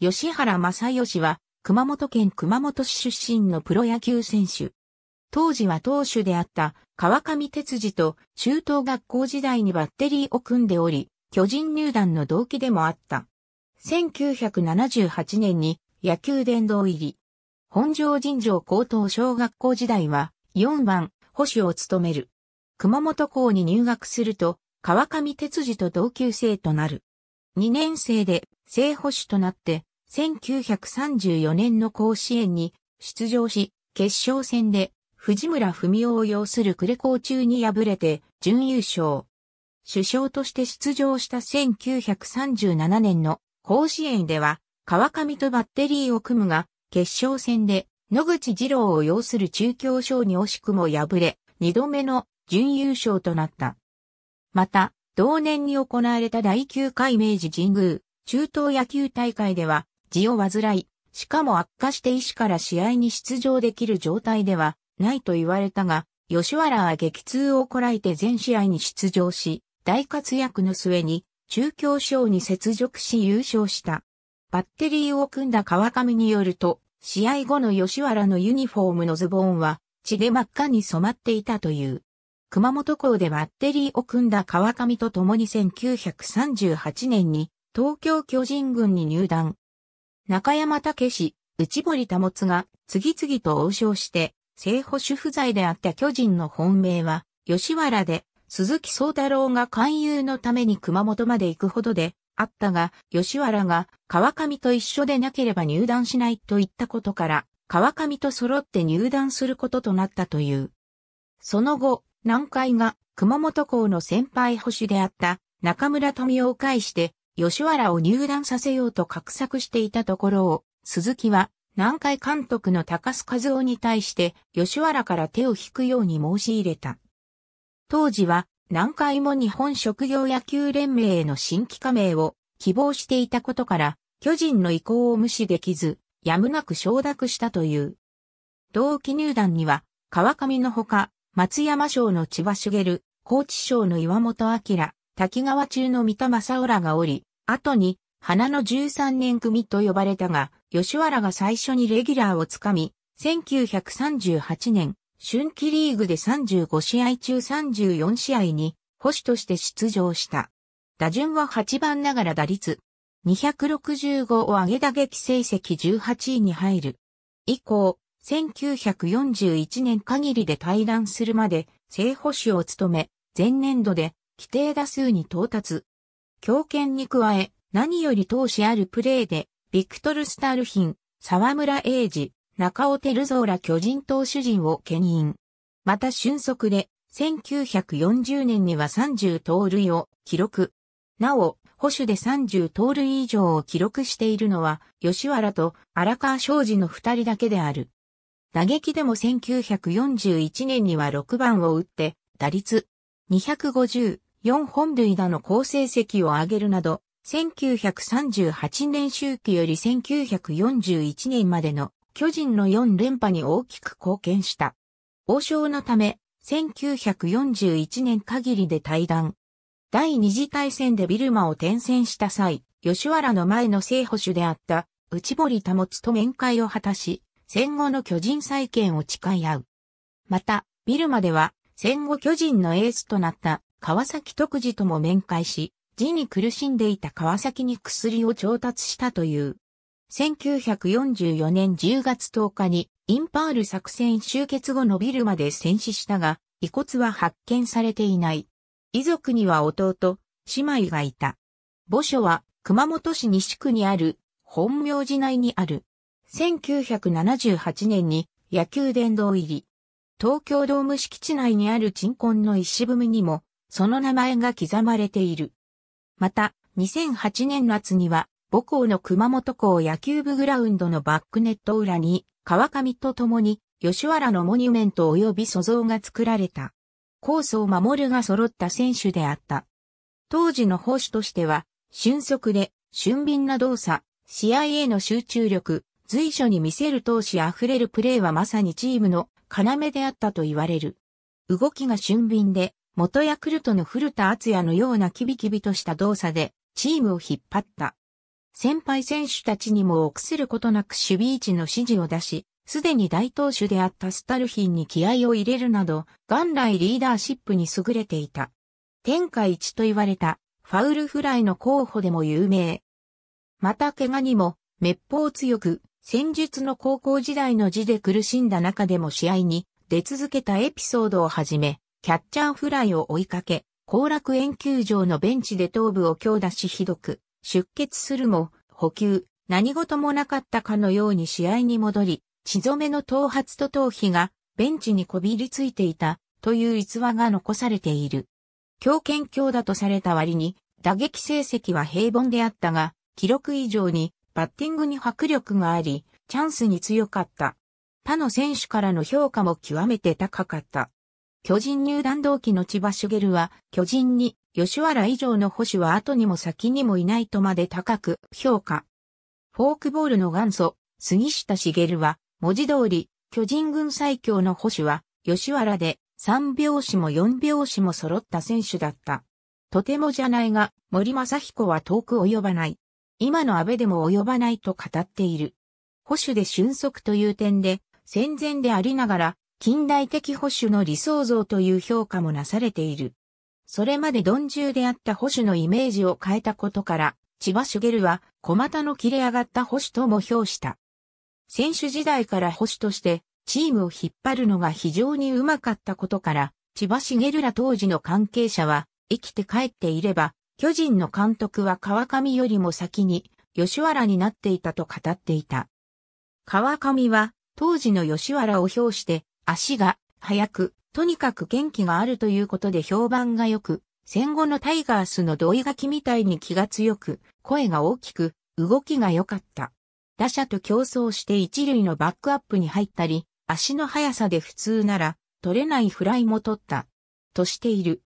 吉原正義は、熊本県熊本市出身のプロ野球選手。当時は投手であった川上哲司と中等学校時代にバッテリーを組んでおり、巨人入団の動機でもあった。1978年に野球殿堂入り。本庄尋常高等小学校時代は4番保守を務める。熊本校に入学すると川上哲司と同級生となる。2年生で正保守となって1934年の甲子園に出場し、決勝戦で藤村文夫を擁する呉校中に敗れて準優勝。首相として出場した1937年の甲子園では川上とバッテリーを組むが、決勝戦で野口二郎を擁する中京賞に惜しくも敗れ、二度目の準優勝となった。また、同年に行われた第9回明治神宮中東野球大会では地を患い、しかも悪化して医師から試合に出場できる状態ではないと言われたが、吉原は激痛をこらえて全試合に出場し、大活躍の末に中京賞に接続し優勝した。バッテリーを組んだ川上によると、試合後の吉原のユニフォームのズボンは血で真っ赤に染まっていたという。熊本港でバッテリーを組んだ川上と共に1938年に東京巨人軍に入団。中山武氏、内堀保が次々と王将して、正保守不在であった巨人の本命は、吉原で、鈴木宗太郎が勧誘のために熊本まで行くほどで、あったが、吉原が川上と一緒でなければ入団しないと言ったことから、川上と揃って入団することとなったという。その後、南海が熊本校の先輩保守であった中村富を介して吉原を入団させようと画策していたところを、鈴木は南海監督の高須和夫に対して吉原から手を引くように申し入れた。当時は南海も日本職業野球連盟への新規加盟を希望していたことから、巨人の意向を無視できず、やむなく承諾したという。同期入団には、川上のほか、松山賞の千葉茂、高知省の岩本明、滝川中の三田正浦がおり、後に、花の13年組と呼ばれたが、吉原が最初にレギュラーをつかみ、1938年、春季リーグで35試合中34試合に、保守として出場した。打順は8番ながら打率、265を上げ打撃成績18位に入る。以降、1941年限りで退団するまで正捕手を務め、前年度で規定打数に到達。強権に加え、何より投資あるプレーで、ビクトル・スタルヒン、沢村英二、中尾照ーら巨人投手陣を牽引。また俊足で、1940年には30盗塁を記録。なお、保守で30盗塁以上を記録しているのは、吉原と荒川昌司の二人だけである。打撃でも1941年には6番を打って、打率250、4本塁打の好成績を上げるなど、1938年周期より1941年までの巨人の4連覇に大きく貢献した。王将のため、1941年限りで退団。第二次大戦でビルマを転戦した際、吉原の前の聖捕手であった内堀保と面会を果たし、戦後の巨人再建を誓い合う。また、ビルマでは、戦後巨人のエースとなった川崎徳次とも面会し、字に苦しんでいた川崎に薬を調達したという。1944年10月10日にインパール作戦終結後のビルまで戦死したが、遺骨は発見されていない。遺族には弟、姉妹がいた。墓所は熊本市西区にある本名寺内にある。1978年に野球殿堂入り。東京ドーム敷地内にある鎮魂の石踏みにもその名前が刻まれている。また、2008年夏には、母校の熊本校野球部グラウンドのバックネット裏に、川上と共に、吉原のモニュメント及び素像が作られた。コースを守るが揃った選手であった。当時の保守としては、俊足で、俊敏な動作、試合への集中力、随所に見せる闘志あふれるプレーはまさにチームの要であったと言われる。動きが俊敏で、元ヤクルトの古田敦也のようなキビキビとした動作でチームを引っ張った。先輩選手たちにも臆することなく守備位置の指示を出し、すでに大投手であったスタルヒンに気合を入れるなど、元来リーダーシップに優れていた。天下一と言われた、ファウルフライの候補でも有名。また怪我にも、滅法強く、戦術の高校時代の字で苦しんだ中でも試合に出続けたエピソードをはじめ、キャッチャーフライを追いかけ、後楽園球場のベンチで頭部を強打しひどく、出血するも、補給、何事もなかったかのように試合に戻り、血染めの頭髪と頭皮がベンチにこびりついていたという逸話が残されている。強肩強打とされた割に、打撃成績は平凡であったが、記録以上にバッティングに迫力があり、チャンスに強かった。他の選手からの評価も極めて高かった。巨人入団同期の千葉茂は、巨人に、吉原以上の保守は後にも先にもいないとまで高く評価。フォークボールの元祖、杉下茂は、文字通り、巨人軍最強の保守は、吉原で、三拍子も四拍子も揃った選手だった。とてもじゃないが、森正彦は遠く及ばない。今の安倍でも及ばないと語っている。保守で俊足という点で、戦前でありながら、近代的保守の理想像という評価もなされている。それまで鈍重であった保守のイメージを変えたことから、千葉茂は小股の切れ上がった保守とも評した。選手時代から保守としてチームを引っ張るのが非常にうまかったことから、千葉茂ら当時の関係者は、生きて帰っていれば、巨人の監督は川上よりも先に吉原になっていたと語っていた。川上は当時の吉原を評して足が速く、とにかく元気があるということで評判が良く、戦後のタイガースの同意書きみたいに気が強く、声が大きく、動きが良かった。打者と競争して一塁のバックアップに入ったり、足の速さで普通なら、取れないフライも取った。としている。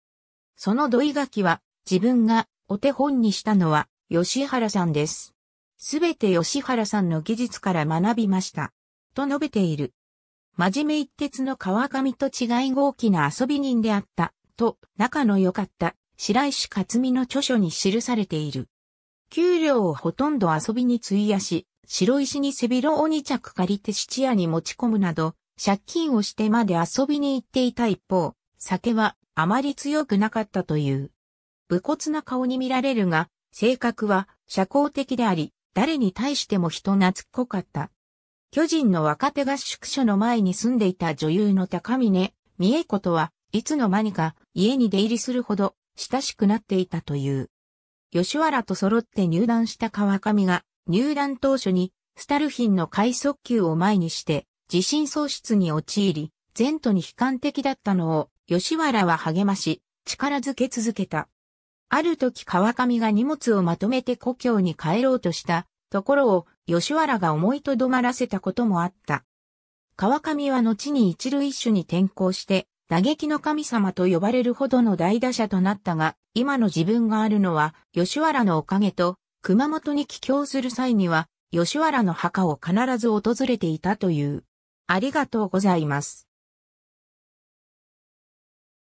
その土井垣は、自分がお手本にしたのは、吉原さんです。すべて吉原さんの技術から学びました。と述べている。真面目一徹の川上と違い豪気な遊び人であった、と、仲の良かった、白石克美の著書に記されている。給料をほとんど遊びに費やし、白石に背広を2着借りて質屋に持ち込むなど、借金をしてまで遊びに行っていた一方、酒はあまり強くなかったという。武骨な顔に見られるが、性格は社交的であり、誰に対しても人懐っこかった。巨人の若手合宿所の前に住んでいた女優の高峰、三重子とは、いつの間にか家に出入りするほど親しくなっていたという。吉原と揃って入団した川上が、入団当初に、スタルヒンの快速球を前にして、自信喪失に陥り、前途に悲観的だったのを、吉原は励まし、力づけ続けた。ある時川上が荷物をまとめて故郷に帰ろうとしたところを吉原が思いとどまらせたこともあった。川上は後に一塁手に転向して、嘆きの神様と呼ばれるほどの大打者となったが、今の自分があるのは、吉原のおかげと、熊本に帰郷する際には、吉原の墓を必ず訪れていたという。ありがとうございます。